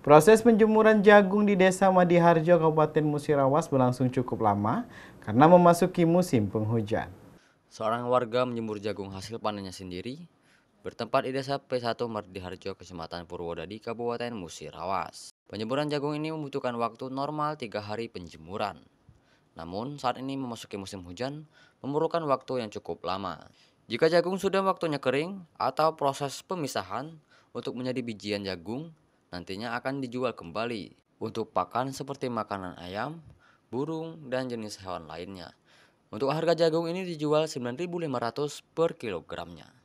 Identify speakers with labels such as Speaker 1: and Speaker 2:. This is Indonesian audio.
Speaker 1: Proses penjemuran jagung di Desa Madiharjo, Kabupaten Musirawas berlangsung cukup lama karena memasuki musim penghujan.
Speaker 2: Seorang warga menjemur jagung hasil panennya sendiri bertempat di Desa P1 Madiharjo Kecamatan Purwodadi, Kabupaten Musirawas. Penjemuran jagung ini membutuhkan waktu normal tiga hari penjemuran. Namun saat ini memasuki musim hujan memerlukan waktu yang cukup lama. Jika jagung sudah waktunya kering atau proses pemisahan untuk menjadi bijian jagung nantinya akan dijual kembali untuk pakan seperti makanan ayam, burung, dan jenis hewan lainnya. Untuk harga jagung ini dijual 9.500 per kilogramnya.